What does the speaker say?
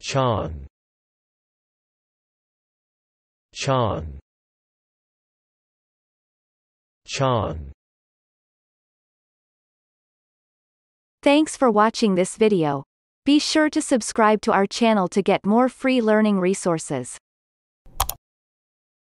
Chan Chan Chan Thanks for watching this video. Be sure to subscribe to our channel to get more free learning resources.